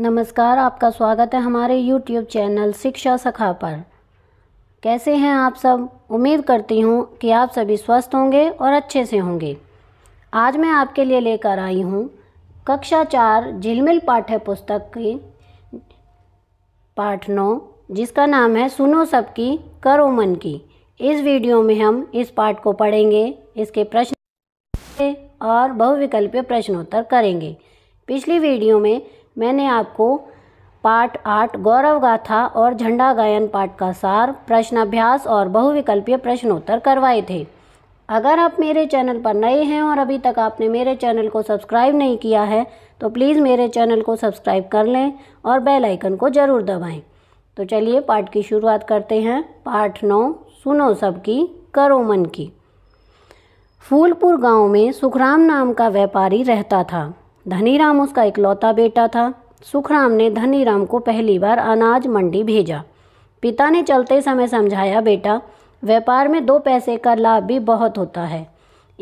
नमस्कार आपका स्वागत है हमारे YouTube चैनल शिक्षा सखा पर कैसे हैं आप सब उम्मीद करती हूँ कि आप सभी स्वस्थ होंगे और अच्छे से होंगे आज मैं आपके लिए लेकर आई हूँ कक्षा चार झिलमिल पाठ्य पुस्तक की पाठ नौ जिसका नाम है सुनो सबकी करो मन की इस वीडियो में हम इस पाठ को पढ़ेंगे इसके प्रश्न और बहुविकल्पीय प्रश्नोत्तर करेंगे पिछली वीडियो में मैंने आपको पाठ आठ गौरव गाथा और झंडा गायन पाठ का सार प्रश्नाभ्यास और बहुविकल्पीय प्रश्नोत्तर करवाए थे अगर आप मेरे चैनल पर नए हैं और अभी तक आपने मेरे चैनल को सब्सक्राइब नहीं किया है तो प्लीज़ मेरे चैनल को सब्सक्राइब कर लें और बेल आइकन को ज़रूर दबाएं। तो चलिए पाठ की शुरुआत करते हैं पाठ नौ सुनो सबकी करो मन की फूलपुर गांव में सुखराम नाम का व्यापारी रहता था धनीराम उसका इकलौता बेटा था सुखराम ने धनीराम को पहली बार अनाज मंडी भेजा पिता ने चलते समय समझाया बेटा व्यापार में दो पैसे का लाभ भी बहुत होता है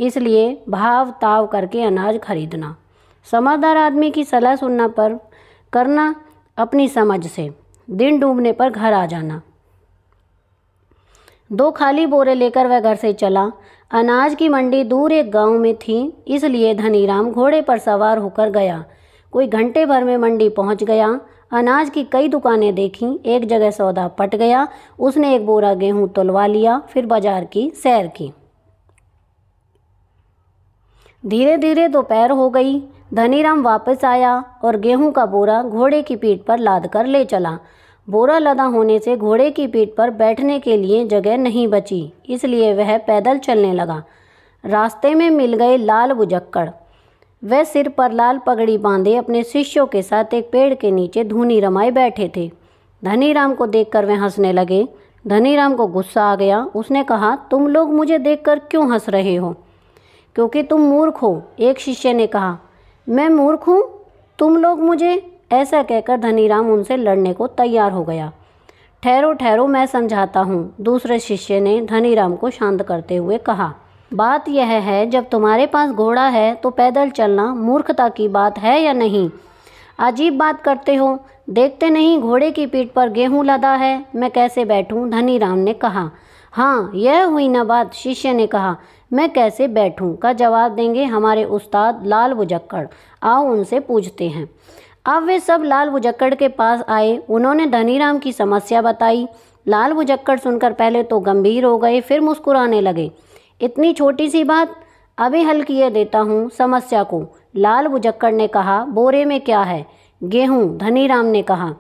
इसलिए भाव ताव करके अनाज खरीदना समझदार आदमी की सलाह सुनना पर करना अपनी समझ से दिन डूबने पर घर आ जाना दो खाली बोरे लेकर वह घर से चला अनाज की मंडी दूर एक गांव में थी इसलिए धनीराम घोड़े पर सवार होकर गया कोई घंटे भर में मंडी पहुंच गया अनाज की कई दुकानें देखीं एक जगह सौदा पट गया उसने एक बोरा गेहूं तुलवा लिया फिर बाजार की सैर की धीरे धीरे दोपहर हो गई धनीराम वापस आया और गेहूं का बोरा घोड़े की पीठ पर लाद कर ले चला बोरा लदा होने से घोड़े की पीठ पर बैठने के लिए जगह नहीं बची इसलिए वह पैदल चलने लगा रास्ते में मिल गए लाल बुजक्कड़ वह सिर पर लाल पगड़ी बांधे अपने शिष्यों के साथ एक पेड़ के नीचे धूनी रमाए बैठे थे राम को देख वह हंसने लगे राम को गुस्सा आ गया उसने कहा तुम लोग मुझे देख क्यों हंस रहे हो क्योंकि तुम मूर्ख हो एक शिष्य ने कहा मैं मूर्ख हूँ तुम लोग मुझे ऐसा कहकर धनीराम उनसे लड़ने को तैयार हो गया ठहरो ठहरो मैं समझाता हूँ दूसरे शिष्य ने धनीराम को शांत करते हुए कहा बात यह है जब तुम्हारे पास घोड़ा है तो पैदल चलना मूर्खता की बात है या नहीं अजीब बात करते हो देखते नहीं घोड़े की पीठ पर गेहूं लदा है मैं कैसे बैठूं राम ने कहा हाँ यह हुई न बात शिष्य ने कहा मैं कैसे बैठूं का जवाब देंगे हमारे उस्ताद लाल बुजक्कड़ आओ उनसे पूछते हैं अब वे सब लाल बुजक्कड़ के पास आए उन्होंने धनीराम की समस्या बताई लाल बुजक्कड़ सुनकर पहले तो गंभीर हो गए फिर मुस्कुराने लगे इतनी छोटी सी बात अभी हल किए देता हूँ समस्या को लाल बुजक्कड़ ने कहा बोरे में क्या है गेहूँ धनीराम ने कहा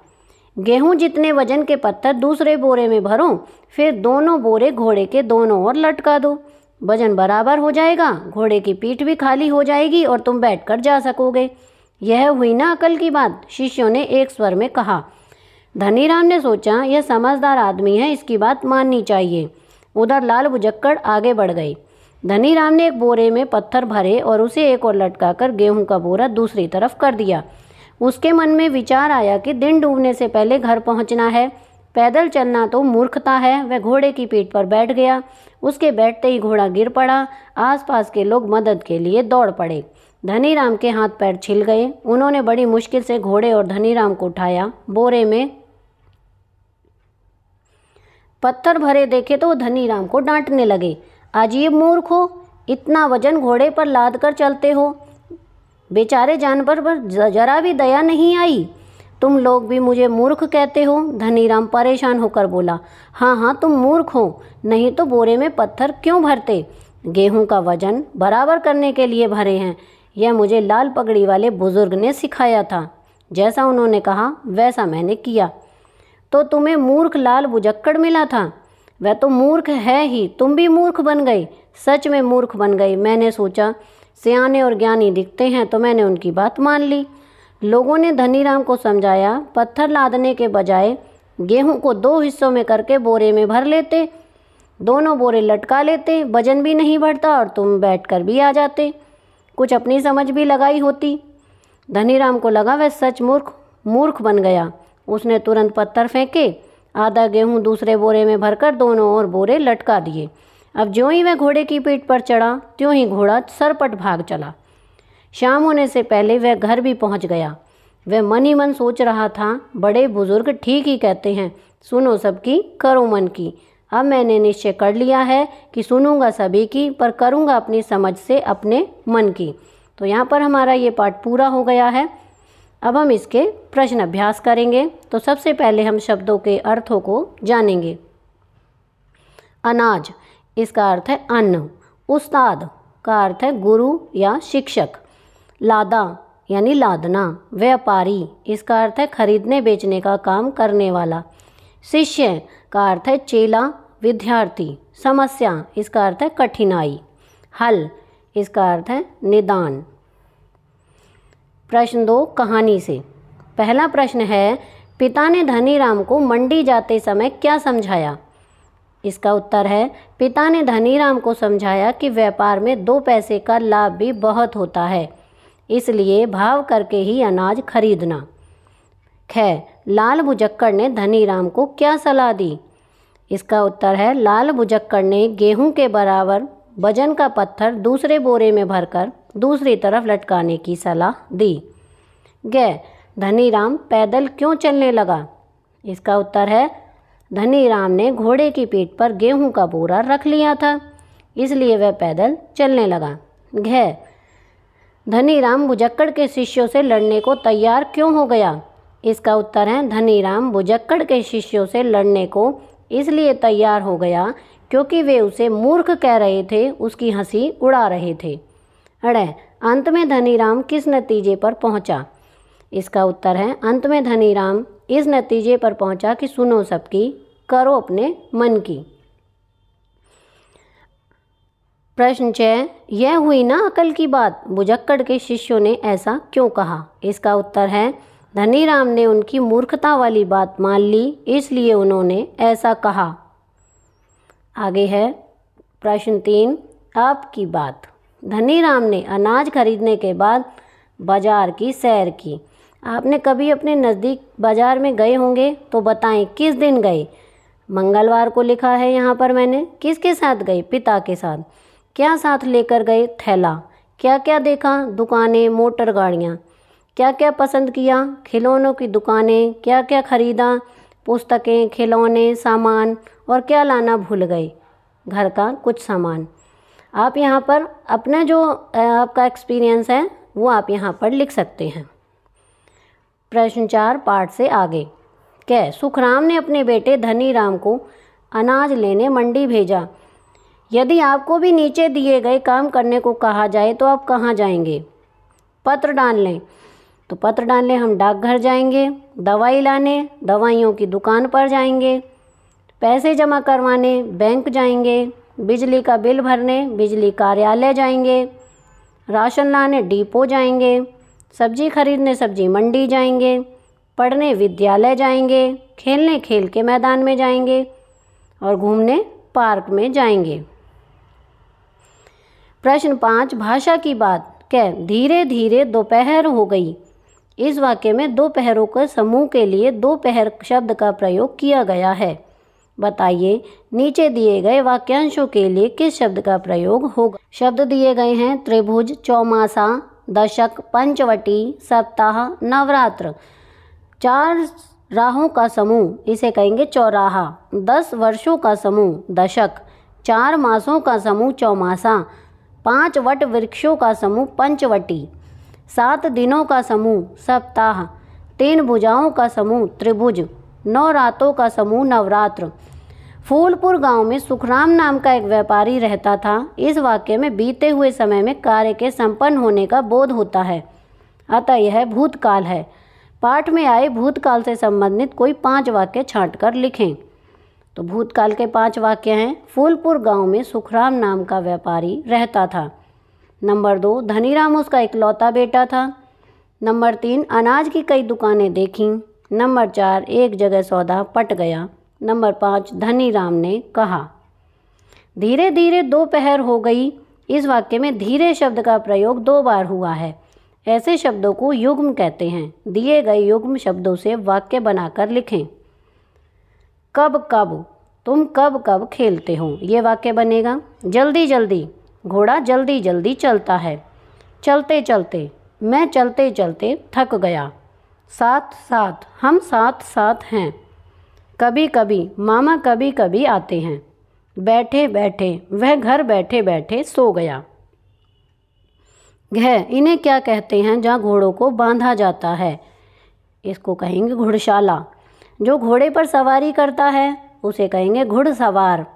गेहूँ जितने वजन के पत्थर दूसरे बोरे में भरो फिर दोनों बोरे घोड़े के दोनों ओर लटका दो वजन बराबर हो जाएगा घोड़े की पीठ भी खाली हो जाएगी और तुम बैठकर जा सकोगे यह हुई ना अकल की बात शिष्यों ने एक स्वर में कहा धनीराम ने सोचा यह समझदार आदमी है इसकी बात माननी चाहिए उधर लाल बुझक्कड़ आगे बढ़ गई धनीराम ने एक बोरे में पत्थर भरे और उसे एक और लटकाकर गेहूं का बोरा दूसरी तरफ कर दिया उसके मन में विचार आया कि दिन डूबने से पहले घर पहुंचना है पैदल चलना तो मूर्खता है वह घोड़े की पीठ पर बैठ गया उसके बैठते ही घोड़ा गिर पड़ा आसपास के लोग मदद के लिए दौड़ पड़े धनीराम के हाथ पैर छिल गए उन्होंने बड़ी मुश्किल से घोड़े और धनीराम को उठाया बोरे में पत्थर भरे देखे तो धनीराम को डांटने लगे अजीब मूर्ख हो इतना वजन घोड़े पर लाद कर चलते हो बेचारे जानवर पर जरा भी दया नहीं आई तुम लोग भी मुझे मूर्ख कहते हो धनीराम परेशान होकर बोला हाँ हाँ तुम मूर्ख हो नहीं तो बोरे में पत्थर क्यों भरते गेहूं का वजन बराबर करने के लिए भरे हैं यह मुझे लाल पगड़ी वाले बुज़ुर्ग ने सिखाया था जैसा उन्होंने कहा वैसा मैंने किया तो तुम्हें मूर्ख लाल बुजक्कड़ मिला था वह तो मूर्ख है ही तुम भी मूर्ख बन गई सच में मूर्ख बन गई मैंने सोचा सियाने और ज्ञानी दिखते हैं तो मैंने उनकी बात मान ली लोगों ने राम को समझाया पत्थर लादने के बजाय गेहूं को दो हिस्सों में करके बोरे में भर लेते दोनों बोरे लटका लेते वजन भी नहीं बढ़ता और तुम बैठकर भी आ जाते कुछ अपनी समझ भी लगाई होती राम को लगा वह सच मूर्ख मूर्ख बन गया उसने तुरंत पत्थर फेंके आधा गेहूं दूसरे बोरे में भरकर दोनों ओर बोरे लटका दिए अब ज्यों ही वह घोड़े की पीठ पर चढ़ा त्यों ही घोड़ा सरपट भाग चला शाम होने से पहले वह घर भी पहुंच गया वह मन ही मन सोच रहा था बड़े बुजुर्ग ठीक ही कहते हैं सुनो सबकी करो मन की अब मैंने निश्चय कर लिया है कि सुनूंगा सभी की पर करूँगा अपनी समझ से अपने मन की तो यहाँ पर हमारा ये पाठ पूरा हो गया है अब हम इसके प्रश्न अभ्यास करेंगे तो सबसे पहले हम शब्दों के अर्थों को जानेंगे अनाज इसका अर्थ है अन्न उस्ताद का अर्थ है गुरु या शिक्षक लादा यानी लादना व्यापारी इसका अर्थ है खरीदने बेचने का काम करने वाला शिष्य का अर्थ है चेला विद्यार्थी समस्या इसका अर्थ है कठिनाई हल इसका अर्थ है निदान प्रश्न दो कहानी से पहला प्रश्न है पिता ने धनी राम को मंडी जाते समय क्या समझाया इसका उत्तर है पिता ने धनी राम को समझाया कि व्यापार में दो पैसे का लाभ भी बहुत होता है इसलिए भाव करके ही अनाज खरीदना खैर लाल मुजक्कड़ ने धनी राम को क्या सलाह दी इसका उत्तर है लाल बुझक्कर ने गेहूं के बराबर वजन का पत्थर दूसरे बोरे में भरकर दूसरी तरफ लटकाने की सलाह दी धनी राम पैदल क्यों चलने लगा इसका उत्तर है धनी राम ने घोड़े की पीठ पर गेहूं का बोरा रख लिया था इसलिए वह पैदल चलने लगा धनी राम बुजक्कड़ के शिष्यों से लड़ने को तैयार क्यों हो गया इसका उत्तर है धनीराम बुजक्कड़ के शिष्यों से लड़ने को इसलिए तैयार हो गया क्योंकि वे उसे मूर्ख कह रहे थे उसकी हंसी उड़ा रहे थे अड़े अंत में धनीराम किस नतीजे पर पहुंचा इसका उत्तर है अंत में धनीराम इस नतीजे पर पहुंचा कि सुनो सबकी करो अपने मन की प्रश्न छः यह हुई ना अकल की बात बुझक्कड़ के शिष्यों ने ऐसा क्यों कहा इसका उत्तर है धनीराम ने उनकी मूर्खता वाली बात मान ली इसलिए उन्होंने ऐसा कहा आगे है प्रश्न तीन आपकी बात धनीराम ने अनाज खरीदने के बाद बाजार की सैर की आपने कभी अपने नज़दीक बाज़ार में गए होंगे तो बताएं किस दिन गए मंगलवार को लिखा है यहाँ पर मैंने किसके साथ गए पिता के साथ क्या साथ लेकर गए थैला क्या क्या देखा दुकानें मोटर गाड़ियाँ क्या क्या पसंद किया खिलौनों की दुकानें क्या क्या ख़रीदा पुस्तकें खिलौने सामान और क्या लाना भूल गए घर का कुछ सामान आप यहाँ पर अपना जो आपका एक्सपीरियंस है वो आप यहाँ पर लिख सकते हैं प्रश्न चार पाठ से आगे क्या सुखराम ने अपने बेटे धनी राम को अनाज लेने मंडी भेजा यदि आपको भी नीचे दिए गए काम करने को कहा जाए तो आप कहाँ जाएंगे पत्र डाल लें तो पत्र डालने हम डाकघर जाएंगे दवाई लाने दवाइयों की दुकान पर जाएंगे पैसे जमा करवाने बैंक जाएंगे बिजली का बिल भरने बिजली कार्यालय जाएंगे राशन लाने डिपो जाएंगे सब्जी खरीदने सब्जी मंडी जाएंगे पढ़ने विद्यालय जाएंगे खेलने खेल के मैदान में जाएंगे और घूमने पार्क में जाएंगे प्रश्न पाँच भाषा की बात कह धीरे धीरे दोपहर हो गई इस वाक्य में दो पहरों के समूह के लिए दो पहर शब्द का प्रयोग किया गया है बताइए नीचे दिए गए वाक्यांशों के लिए किस शब्द का प्रयोग होगा शब्द दिए गए हैं त्रिभुज चौमासा दशक पंचवटी सप्ताह नवरात्र चार राहों का समूह इसे कहेंगे चौराहा दस वर्षों का समूह दशक चार मासों का समूह चौमासा पांच वट वृक्षों का समूह पंचवटी सात दिनों का समूह सप्ताह तीन भुजाओं का समूह त्रिभुज नौ रातों का समूह नवरात्र फूलपुर गांव में सुखराम नाम का एक व्यापारी रहता था इस वाक्य में बीते हुए समय में कार्य के संपन्न होने का बोध होता है अतः यह भूतकाल है पाठ में आए भूतकाल से संबंधित कोई पांच वाक्य छाँट कर लिखें तो भूतकाल के पांच वाक्य हैं फूलपुर गांव में सुखराम नाम का व्यापारी रहता था नंबर दो राम उसका इकलौता बेटा था नंबर तीन अनाज की कई दुकानें देखीं नंबर चार एक जगह सौदा पट गया नंबर पाँच धनी राम ने कहा धीरे धीरे दो पहर हो गई इस वाक्य में धीरे शब्द का प्रयोग दो बार हुआ है ऐसे शब्दों को युग्म कहते हैं दिए गए युग्म शब्दों से वाक्य बनाकर लिखें कब कब तुम कब कब खेलते हो ये वाक्य बनेगा जल्दी जल्दी घोड़ा जल्दी जल्दी चलता है चलते चलते मैं चलते चलते थक गया साथ साथ हम साथ साथ हैं कभी कभी मामा कभी कभी आते हैं बैठे बैठे वह घर बैठे बैठे सो गया घह इन्हें क्या कहते हैं जहाँ घोड़ों को बांधा जाता है इसको कहेंगे घुड़शाला जो घोड़े पर सवारी करता है उसे कहेंगे घुड़सवार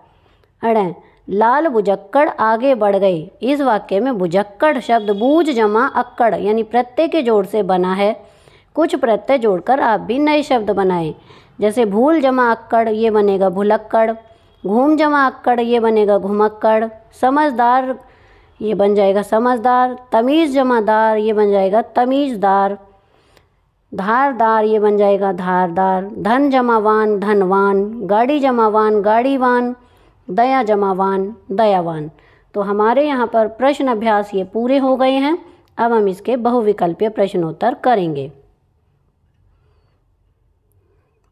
अड़ें लाल बुझक्कड़ आगे बढ़ गई इस वाक्य में बुझक्कड़ शब्द बूझ जमा अक्कड़ यानी प्रत्यय के जोड़ से बना है कुछ प्रत्यय जोड़कर आप भी नए शब्द बनाएं जैसे भूल जमा अक्कड़ ये बनेगा भुलक्कड़ घूम जमा अक्कड़ ये बनेगा घुमक्कड़ समझदार ये बन जाएगा समझदार तमीज़ जमादार ये बन जाएगा तमीज़दार धारदार ये बन जाएगा धारदार धन जमावान धनवान गाड़ी जमावान गाड़ीवान दया जमावान दयावान तो हमारे यहाँ पर प्रश्न अभ्यास ये पूरे हो गए हैं अब हम इसके बहुविकल्पीय प्रश्नोत्तर करेंगे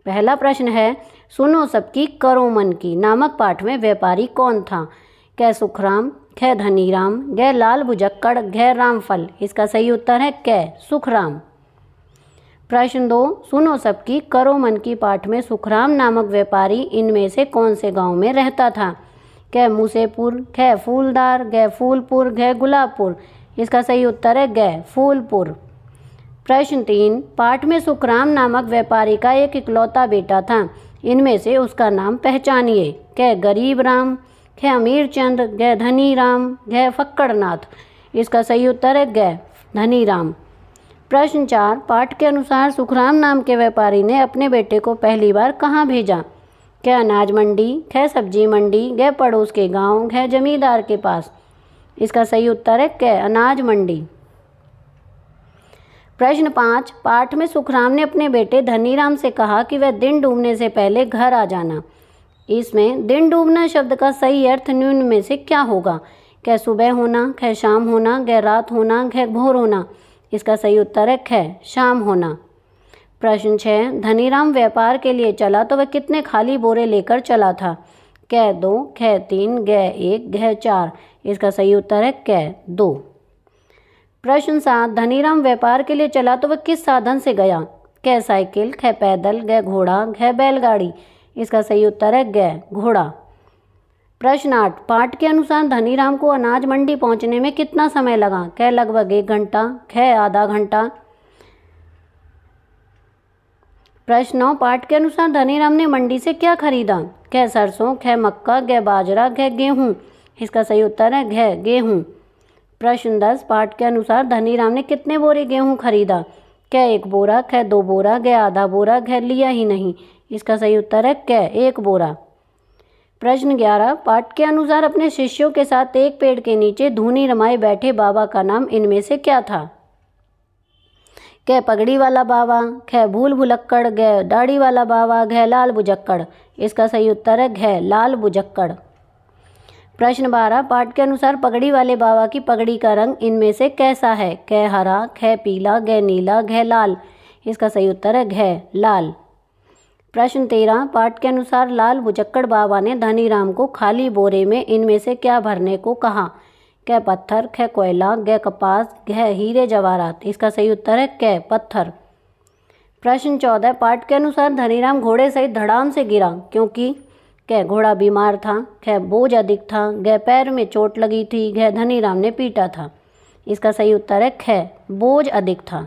पहला प्रश्न है सुनो सबकी करो मन की नामक पाठ में व्यापारी कौन था कै सुखराम कै धनीराम गै लाल भुजक्कड़ गै रामफल इसका सही उत्तर है कै सुखराम प्रश्न दो सुनो सबकी करो मन की पाठ में सुखराम नामक व्यापारी इनमें से कौन से गांव में रहता था कै मुसेपुर ख फूलदार गै फूलपुर गह गुलाबपुर इसका सही उत्तर है गै फूलपुर प्रश्न तीन पाठ में सुखराम नामक व्यापारी का एक इकलौता बेटा था इनमें से उसका नाम पहचानिए कै गरीब राम ख अमीर चंद गह धनी राम गह फक्कड़नाथ इसका सही उत्तर है गै धनी राम प्रश्न चार पाठ के अनुसार सुखराम नाम के व्यापारी ने अपने बेटे को पहली बार कहाँ भेजा क्या अनाज मंडी खै सब्जी मंडी गए पड़ोस के गांव गए जमींदार के पास इसका सही उत्तर है कै अनाज मंडी प्रश्न पाँच पाठ में सुखराम ने अपने बेटे धनीराम से कहा कि वह दिन डूबने से पहले घर आ जाना इसमें दिन डूबना शब्द का सही अर्थ न्यून में से क्या होगा क्या सुबह होना क्या शाम होना क्या रात होना क्या भोर होना इसका सही उत्तर है खै शाम होना प्रश्न छः धनीराम व्यापार के लिए चला तो वह कितने खाली बोरे लेकर चला था कै दो खै तीन ग एक घ चार इसका सही उत्तर है कै दो प्रश्न सात धनीराम व्यापार के लिए चला तो वह किस साधन से गया कै साइकिल खै पैदल ग घोड़ा घ बैलगाड़ी इसका सही उत्तर है ग घोड़ा प्रश्न आठ पाठ के अनुसार धनीराम को अनाज मंडी पहुंचने में कितना समय लगा कह लगभग एक घंटा ख आधा घंटा प्रश्न नौ पाठ के अनुसार धनीराम ने मंडी से क्या खरीदा ख सरसों ख मक्का घ बाजरा घ गेहूँ इसका सही उत्तर है घ गेहूँ प्रश्न दस पाठ के अनुसार धनीराम ने कितने बोरे गेहूँ खरीदा क एक बोरा ख दो बोरा घ आधा बोरा घ लिया ही नहीं इसका सही उत्तर है क एक बोरा प्रश्न ग्यारह पाठ के अनुसार अपने शिष्यों के साथ एक पेड़ के नीचे धूनी रमाए बैठे बाबा का नाम इनमें से क्या था कह पगड़ी वाला बाबा ख भूल भुलक्कड़ गह दाढ़ी वाला बाबा घ लाल बुजक्कड़ इसका सही उत्तर है घ लाल बुजक्कड़ प्रश्न बारह पाठ के अनुसार पगड़ी वाले बाबा की पगड़ी का रंग इनमें से कैसा है कह हरा ख पीला घह नीला घ लाल इसका सही उत्तर है घह लाल प्रश्न तेरह पाठ के अनुसार लाल बुजक्कड़ बाबा ने धनी राम को खाली बोरे में इनमें से क्या भरने को कहा क पत्थर ख कोयला ग कपास घ हीरे जवाहरात इसका सही उत्तर है क पत्थर प्रश्न चौदह पाठ के अनुसार धनीराम घोड़े सहित धड़ाम से गिरा क्योंकि क घोड़ा बीमार था ख बोझ अधिक था ग पैर में चोट लगी थी घ धनीराम ने पीटा था इसका सही उत्तर है ख बोझ अधिक था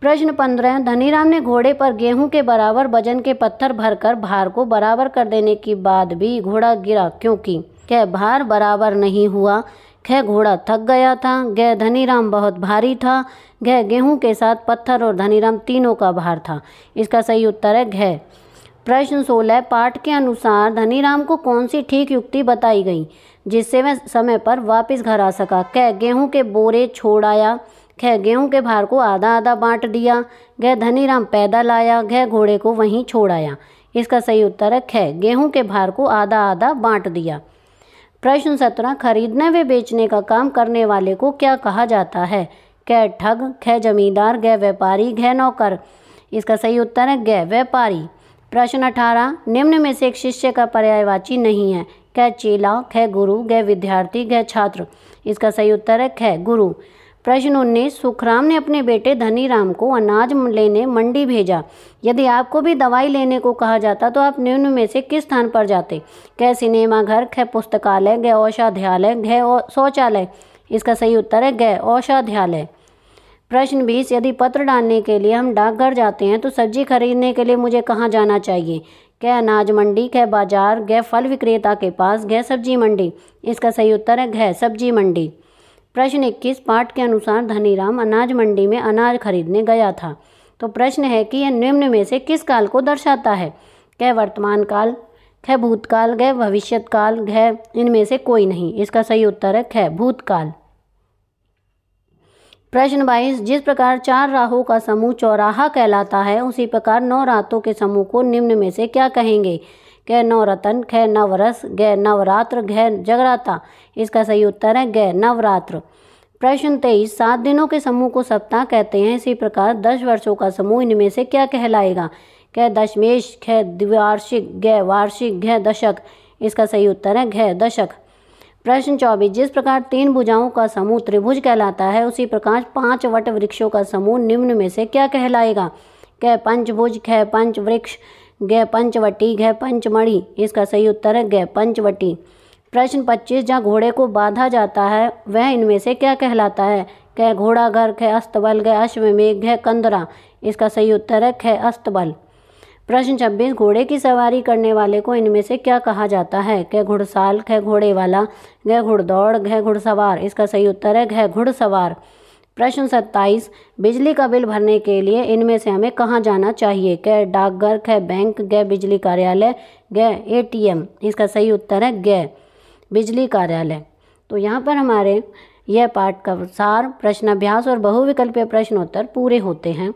प्रश्न पंद्रह धनीराम ने घोड़े पर गेहूं के बराबर वजन के पत्थर भरकर भार को बराबर कर देने के बाद भी घोड़ा गिरा क्योंकि क्या भार बराबर नहीं हुआ खह घोड़ा थक गया था गह धनीराम बहुत भारी था गह गेहूं के साथ पत्थर और धनीराम तीनों का भार था इसका सही उत्तर है घह प्रश्न सोलह पाठ के अनुसार धनीराम को कौन सी ठीक युक्ति बताई गई जिससे वह समय पर वापस घर आ सका कह गेहूं के बोरे छोड़ाया खह गेहूं के भार को आधा आधा बांट दिया घह धनीराम पैदल आया घह घोड़े को वहीं छोड़ आया इसका सही उत्तर है खे गेहूं के भार को आधा आधा बांट दिया प्रश्न सत्रह खरीदने व बेचने का काम करने वाले को क्या कहा जाता है कै ठग खै जमींदार गै व्यापारी घ नौकर इसका सही उत्तर है गै व्यापारी प्रश्न अठारह निम्न में से एक शिष्य का पर्यायवाची नहीं है कै चेला खै गुरु गह विद्यार्थी गै छात्र इसका सही उत्तर है खै गुरु प्रश्न उन्नीस सुखराम ने अपने बेटे धनी राम को अनाज लेने मंडी भेजा यदि आपको भी दवाई लेने को कहा जाता तो आप निम्न में से किस स्थान पर जाते कह सिनेमाघर ख पुस्तकालय ग औषाध्यालय घ शौचालय इसका सही उत्तर है गय औषाध्यालय प्रश्न बीस यदि पत्र डालने के लिए हम डाकघर जाते हैं तो सब्जी खरीदने के लिए मुझे कहाँ जाना चाहिए क्या अनाज मंडी क्या बाजार गह फल विक्रेता के पास गह सब्जी मंडी इसका सही उत्तर है घह सब्जी मंडी प्रश्न इक्कीस पाठ के अनुसार धनीराम अनाज मंडी में अनाज खरीदने गया था तो प्रश्न है कि यह निम्न में से किस काल को दर्शाता है क्या वर्तमान काल ख भूतकाल भविष्यत भविष्यकाल घ इनमें से कोई नहीं इसका सही उत्तर है ख भूतकाल प्रश्न बाईस जिस प्रकार चार राहों का समूह चौराहा कहलाता है उसी प्रकार नौ रातों के समूह को निम्न में से क्या कहेंगे गै नवरतन घ ख नवरस गै नवरात्र घ जगराता इसका सही उत्तर है गै नवरात्र प्रश्न तेईस सात दिनों के समूह को सप्ताह कहते हैं इसी प्रकार दस वर्षों का समूह इनमें से क्या कहलाएगा क दशमेश ख द्विवार्षिक घ वार्षिक घ दशक इसका सही उत्तर है घ दशक प्रश्न चौबीस जिस प्रकार तीन भुजाओं का समूह त्रिभुज कहलाता है उसी प्रकार पांच वट वृक्षों का समूह निम्न में से क्या कहलाएगा क पंचभुज ख पंच वृक्ष ग पंचवटी घ पंचमढ़ी इसका सही उत्तर है ग पंचवटी प्रश्न 25 जहाँ घोड़े को बांधा जाता है वह इनमें से क्या कहलाता है कह घोड़ा घर ख अस्तबल गय अश्वमेघ घ कंदरा इसका सही उत्तर है ख अस्तबल प्रश्न 26 घोड़े की सवारी करने वाले को इनमें से क्या कहा जाता है कह घुड़साल ख घोड़े वाला घ घुड़दौड़ घ घुड़सवार इसका सही उत्तर है घ घुड़सवार प्रश्न सत्ताईस बिजली का बिल भरने के लिए इनमें से हमें कहाँ जाना चाहिए क्या डाकघर क बैंक गै बिजली कार्यालय गै एटीएम इसका सही उत्तर है गै बिजली कार्यालय तो यहाँ पर हमारे यह पाठ का सार प्रश्नाभ्यास और बहुविकल्पीय प्रश्नोत्तर पूरे होते हैं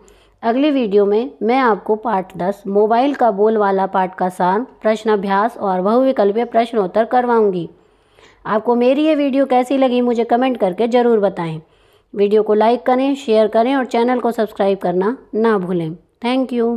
अगली वीडियो में मैं आपको पाठ दस मोबाइल का बोल वाला पाठ का सार प्रश्नाभ्यास और बहुविकल्पीय प्रश्नोत्तर करवाऊंगी आपको मेरी ये वीडियो कैसी लगी मुझे कमेंट करके ज़रूर बताएं वीडियो को लाइक करें शेयर करें और चैनल को सब्सक्राइब करना ना भूलें थैंक यू